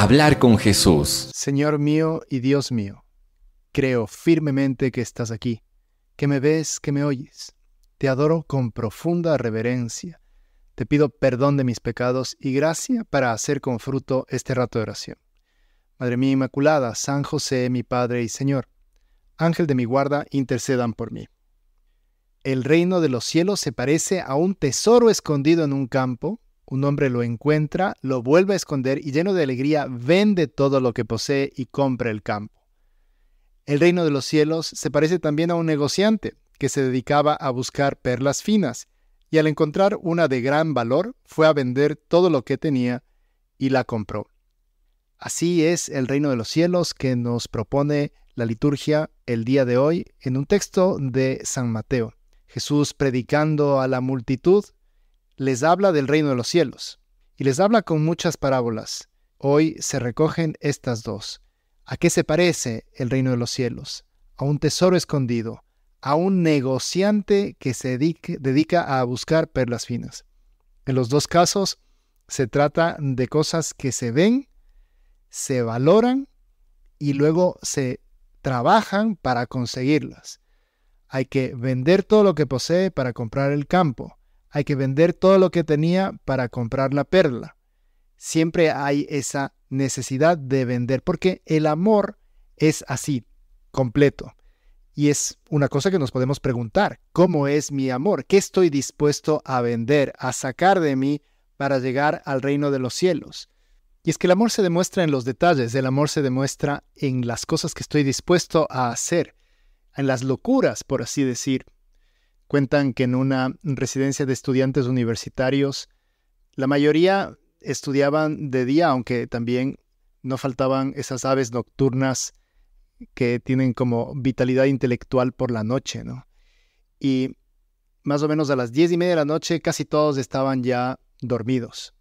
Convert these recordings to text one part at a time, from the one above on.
hablar con Jesús. Señor mío y Dios mío, creo firmemente que estás aquí, que me ves, que me oyes. Te adoro con profunda reverencia. Te pido perdón de mis pecados y gracia para hacer con fruto este rato de oración. Madre mía Inmaculada, San José, mi Padre y Señor, Ángel de mi guarda, intercedan por mí. El reino de los cielos se parece a un tesoro escondido en un campo un hombre lo encuentra, lo vuelve a esconder y lleno de alegría vende todo lo que posee y compra el campo. El reino de los cielos se parece también a un negociante que se dedicaba a buscar perlas finas y al encontrar una de gran valor fue a vender todo lo que tenía y la compró. Así es el reino de los cielos que nos propone la liturgia el día de hoy en un texto de San Mateo. Jesús predicando a la multitud les habla del reino de los cielos y les habla con muchas parábolas. Hoy se recogen estas dos. ¿A qué se parece el reino de los cielos? A un tesoro escondido, a un negociante que se dedica a buscar perlas finas. En los dos casos se trata de cosas que se ven, se valoran y luego se trabajan para conseguirlas. Hay que vender todo lo que posee para comprar el campo hay que vender todo lo que tenía para comprar la perla. Siempre hay esa necesidad de vender, porque el amor es así, completo. Y es una cosa que nos podemos preguntar, ¿cómo es mi amor? ¿Qué estoy dispuesto a vender, a sacar de mí para llegar al reino de los cielos? Y es que el amor se demuestra en los detalles, el amor se demuestra en las cosas que estoy dispuesto a hacer, en las locuras, por así decir, Cuentan que en una residencia de estudiantes universitarios, la mayoría estudiaban de día, aunque también no faltaban esas aves nocturnas que tienen como vitalidad intelectual por la noche, ¿no? Y más o menos a las diez y media de la noche casi todos estaban ya dormidos.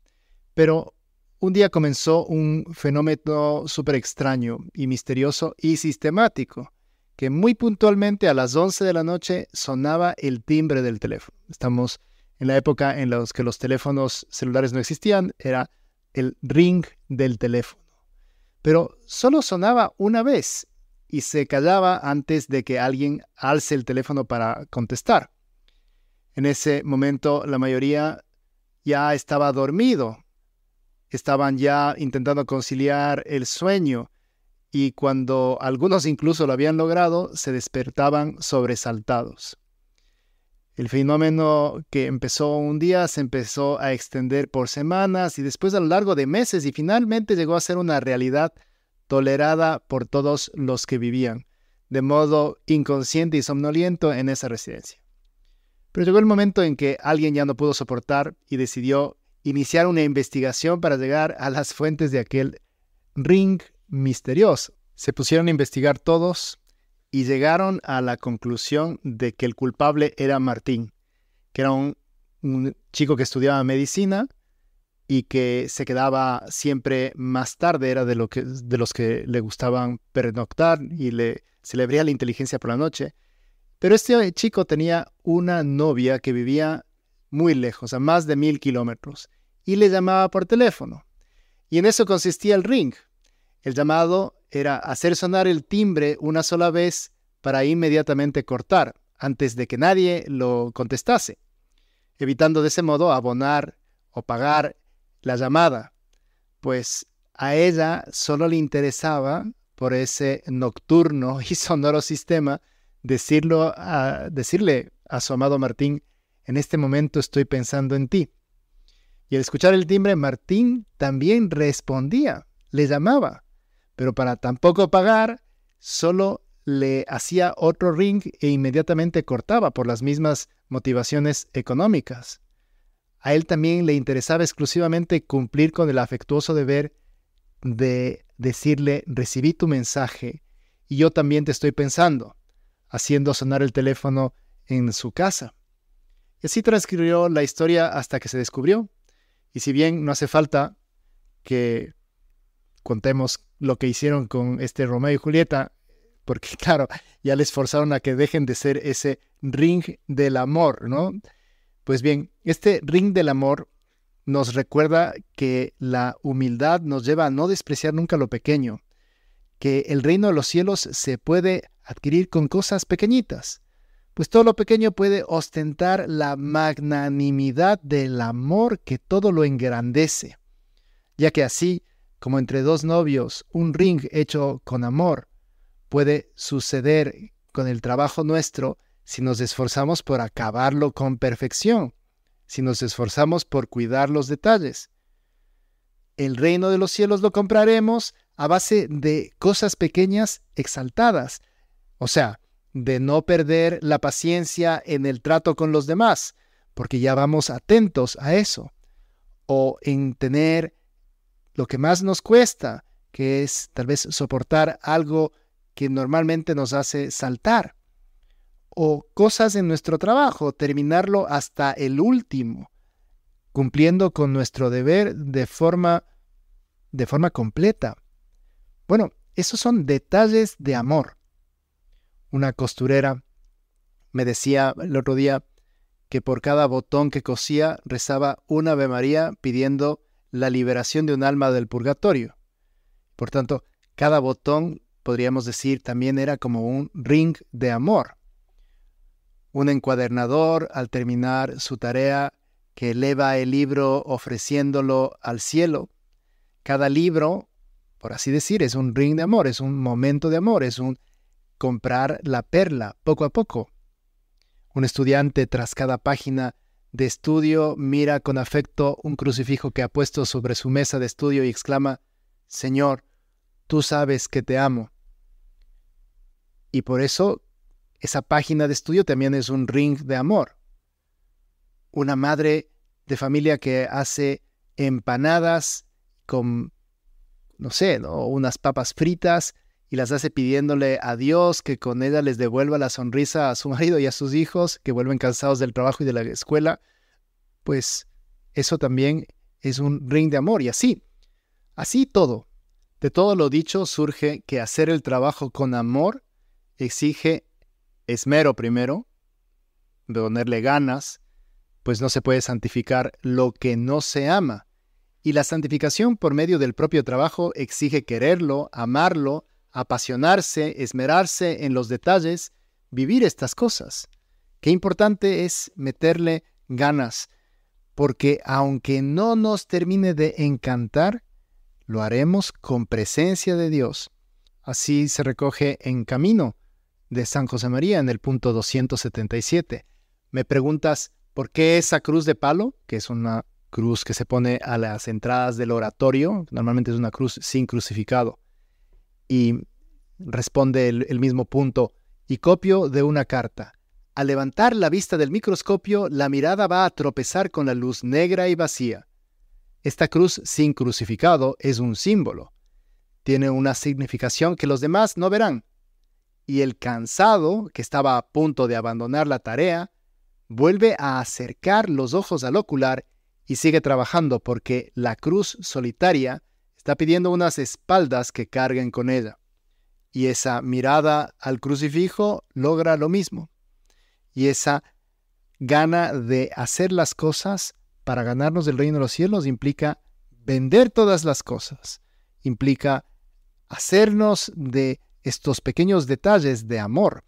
Pero un día comenzó un fenómeno súper extraño y misterioso y sistemático que muy puntualmente a las 11 de la noche sonaba el timbre del teléfono. Estamos en la época en la que los teléfonos celulares no existían, era el ring del teléfono. Pero solo sonaba una vez y se callaba antes de que alguien alce el teléfono para contestar. En ese momento la mayoría ya estaba dormido, estaban ya intentando conciliar el sueño y cuando algunos incluso lo habían logrado, se despertaban sobresaltados. El fenómeno que empezó un día se empezó a extender por semanas y después a lo largo de meses y finalmente llegó a ser una realidad tolerada por todos los que vivían, de modo inconsciente y somnoliento en esa residencia. Pero llegó el momento en que alguien ya no pudo soportar y decidió iniciar una investigación para llegar a las fuentes de aquel ring misterioso. Se pusieron a investigar todos y llegaron a la conclusión de que el culpable era Martín, que era un, chico que estudiaba medicina y que se quedaba siempre más tarde, era de, lo que, de los que le gustaban pernoctar y le, se la inteligencia por la noche. Pero este chico tenía una novia que vivía muy lejos, a más de mil kilómetros, y le llamaba por teléfono. Y en eso consistía el ring, el llamado era hacer sonar el timbre una sola vez para inmediatamente cortar, antes de que nadie lo contestase, evitando de ese modo abonar o pagar la llamada, pues a ella solo le interesaba, por ese nocturno y sonoro sistema, decirlo a, decirle a su amado Martín, en este momento estoy pensando en ti. Y al escuchar el timbre, Martín también respondía, le llamaba pero para tampoco pagar, solo le hacía otro ring e inmediatamente cortaba por las mismas motivaciones económicas. A él también le interesaba exclusivamente cumplir con el afectuoso deber de decirle, recibí tu mensaje y yo también te estoy pensando, haciendo sonar el teléfono en su casa. Y así transcribió la historia hasta que se descubrió. Y si bien no hace falta que contemos lo que hicieron con este Romeo y Julieta, porque claro, ya les forzaron a que dejen de ser ese ring del amor, ¿no? Pues bien, este ring del amor nos recuerda que la humildad nos lleva a no despreciar nunca lo pequeño, que el reino de los cielos se puede adquirir con cosas pequeñitas, pues todo lo pequeño puede ostentar la magnanimidad del amor que todo lo engrandece, ya que así como entre dos novios, un ring hecho con amor, puede suceder con el trabajo nuestro si nos esforzamos por acabarlo con perfección, si nos esforzamos por cuidar los detalles. El reino de los cielos lo compraremos a base de cosas pequeñas exaltadas, o sea, de no perder la paciencia en el trato con los demás, porque ya vamos atentos a eso, o en tener lo que más nos cuesta, que es tal vez soportar algo que normalmente nos hace saltar, o cosas en nuestro trabajo, terminarlo hasta el último, cumpliendo con nuestro deber de forma, de forma completa. Bueno, esos son detalles de amor. Una costurera me decía el otro día que por cada botón que cosía rezaba una Ave María pidiendo la liberación de un alma del purgatorio. Por tanto, cada botón, podríamos decir, también era como un ring de amor. Un encuadernador, al terminar su tarea, que eleva el libro ofreciéndolo al cielo. Cada libro, por así decir, es un ring de amor, es un momento de amor, es un comprar la perla poco a poco. Un estudiante tras cada página de estudio mira con afecto un crucifijo que ha puesto sobre su mesa de estudio y exclama, Señor, tú sabes que te amo. Y por eso esa página de estudio también es un ring de amor. Una madre de familia que hace empanadas con, no sé, ¿no? unas papas fritas y las hace pidiéndole a Dios que con ella les devuelva la sonrisa a su marido y a sus hijos que vuelven cansados del trabajo y de la escuela, pues eso también es un ring de amor y así, así todo. De todo lo dicho surge que hacer el trabajo con amor exige esmero primero, ponerle ganas, pues no se puede santificar lo que no se ama. Y la santificación por medio del propio trabajo exige quererlo, amarlo, apasionarse, esmerarse en los detalles, vivir estas cosas. Qué importante es meterle ganas, porque aunque no nos termine de encantar, lo haremos con presencia de Dios. Así se recoge en Camino de San José María en el punto 277. Me preguntas, ¿por qué esa cruz de palo, que es una cruz que se pone a las entradas del oratorio, normalmente es una cruz sin crucificado. Y responde el, mismo punto, y copio de una carta. Al levantar la vista del microscopio, la mirada va a tropezar con la luz negra y vacía. Esta cruz sin crucificado es un símbolo. Tiene una significación que los demás no verán. Y el cansado, que estaba a punto de abandonar la tarea, vuelve a acercar los ojos al ocular y sigue trabajando porque la cruz solitaria está pidiendo unas espaldas que carguen con ella. Y esa mirada al crucifijo logra lo mismo. Y esa gana de hacer las cosas para ganarnos el reino de los cielos implica vender todas las cosas, implica hacernos de estos pequeños detalles de amor,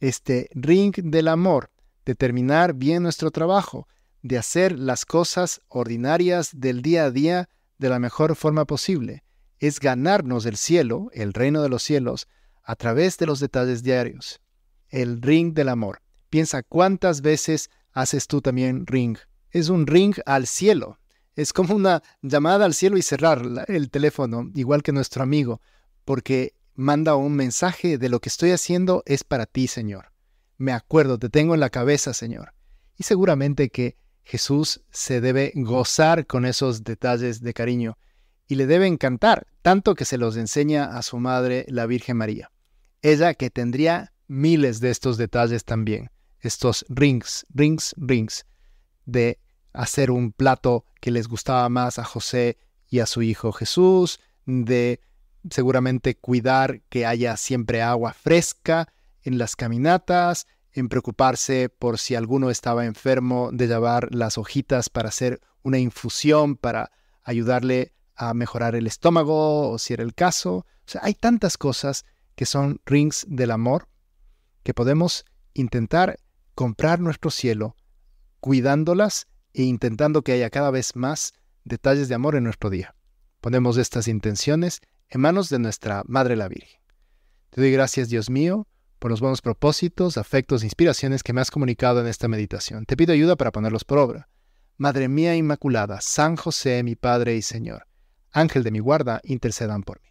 este ring del amor, de terminar bien nuestro trabajo, de hacer las cosas ordinarias del día a día de la mejor forma posible, es ganarnos el cielo, el reino de los cielos, a través de los detalles diarios. El ring del amor. Piensa cuántas veces haces tú también ring. Es un ring al cielo. Es como una llamada al cielo y cerrar el teléfono, igual que nuestro amigo, porque manda un mensaje de lo que estoy haciendo es para ti, Señor. Me acuerdo, te tengo en la cabeza, Señor. Y seguramente que Jesús se debe gozar con esos detalles de cariño y le debe encantar, tanto que se los enseña a su madre, la Virgen María. Ella que tendría miles de estos detalles también, estos rings, rings, rings, de hacer un plato que les gustaba más a José y a su hijo Jesús, de seguramente cuidar que haya siempre agua fresca en las caminatas, en preocuparse por si alguno estaba enfermo, de llevar las hojitas para hacer una infusión, para ayudarle a mejorar el estómago o si era el caso. O sea, hay tantas cosas que son rings del amor que podemos intentar comprar nuestro cielo cuidándolas e intentando que haya cada vez más detalles de amor en nuestro día. Ponemos estas intenciones en manos de nuestra Madre la Virgen. Te doy gracias, Dios mío, por los buenos propósitos, afectos e inspiraciones que me has comunicado en esta meditación. Te pido ayuda para ponerlos por obra. Madre mía Inmaculada, San José, mi Padre y Señor Ángel de mi guarda, intercedan por mí.